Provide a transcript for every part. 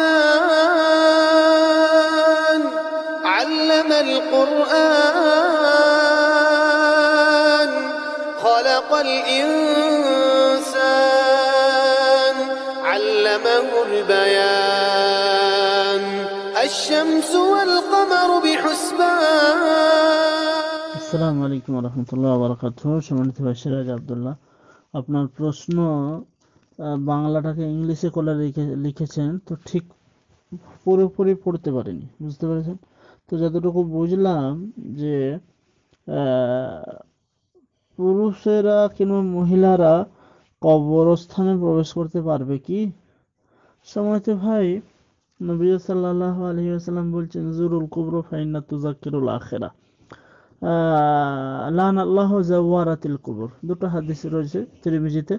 الرحمن علم القرآن خلق الإنسان علمه البيان الشمس والقمر بحسبان السلام عليكم ورحمة الله وبركاته شمالتي بشير عبد الله আপনার প্রশ্ন বাংলাটাকে ইংলিশে করে লিখে লিখেছেন তো ঠিক পুরোপুরি পড়তে পারিনি বুঝতে পেরেছেন তো যতটুকু বুঝলাম যে পুরুষেরা কিংবা মহিলারা কবরস্থানে প্রবেশ করতে পারবে কি সময়তে ভাই নবী সাল্লাহ আলহি বলছেন জুরুল কুবর ফাইন্না তুজাকিরুল আখেরা লান আল্লাহ জাওয়ারাতিল কুবর দুটো হাদিস রয়েছে তিরিমিজিতে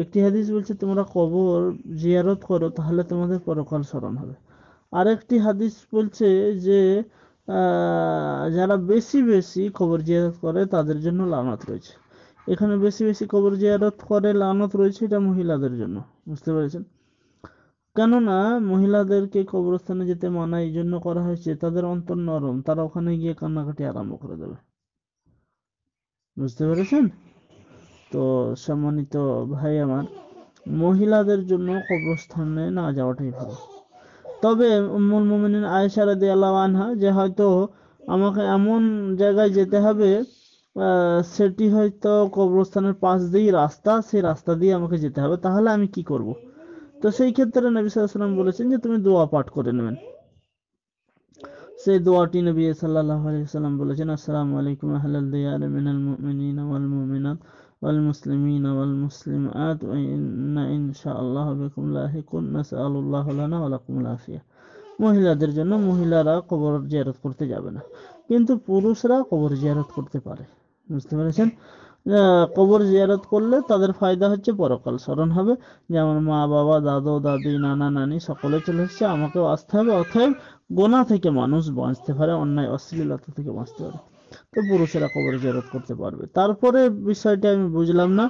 একটি হাদিস বলছে তোমরা কবর জিয়ারত করো তাহলে তোমাদের পরকাল স্মরণ হবে আরেকটি হাদিস বলছে যে যারা বেশি বেশি কবর জিয়ারত করে তাদের জন্য লানত রয়েছে এখানে বেশি বেশি কবর জিয়ারত করে লানত রয়েছে এটা মহিলাদের জন্য বুঝতে পেরেছেন কেননা মহিলাদেরকে কবরস্থানে যেতে মানা এই জন্য করা হয়েছে তাদের অন্তর নরম তারা ওখানে গিয়ে কান্নাকাটি আরম্ভ করে দেবে বুঝতে পেরেছেন তো সম্মানিত ভাই আমার মহিলাদের জন্য কবরস্থানে না যাওয়াটাই ভালো তবে উম্মুল মুমিনিন আয়েশা রাদিয়াল্লাহু আনহা যে হয়তো আমাকে এমন জায়গায় যেতে হবে সেটি হয়তো কবরস্থানের পাশ দিয়েই রাস্তা সেই রাস্তা দিয়ে আমাকে যেতে হবে তাহলে আমি কি করব তো সেই ক্ষেত্রে নবী সাল্লাম বলেছেন যে তুমি দোয়া পাঠ করে নেবেন সেই দোয়াটি নবী সাল্লাহ আলাইহি সাল্লাম বলেছেন আসসালামু আলাইকুম আহলাল দিয়ার মিনাল মুমিনিন ওয়াল মুমিনাত والمسلمين والمسلمات وإن إن شاء الله بكم لاحقون نسأل الله لنا ولكم العافية মহিলাদের জন্য মহিলারা কবর জিয়ারত করতে যাবে না কিন্তু পুরুষরা কবর জিয়ারত করতে পারে বুঝতে পেরেছেন কবর জিয়ারত করলে তাদের ফায়দা হচ্ছে পরকাল স্মরণ হবে যেমন মা বাবা দাদু দাদি নানা নানি সকলে চলে এসছে আমাকেও আসতে হবে অর্থাৎ গোনা থেকে মানুষ বাঁচতে পারে অন্যায় অশ্লীলতা থেকে বাঁচতে পারে তো পুরুষেরা কবরে জেরত করতে পারবে তারপরে বিষয়টা আমি বুঝলাম না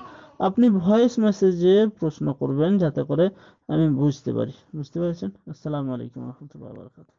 আপনি ভয়েস মেসেজে প্রশ্ন করবেন যাতে করে আমি বুঝতে পারি বুঝতে পারছেন আসসালামু আলাইকুম রহমতুল্লাহ বারকাতু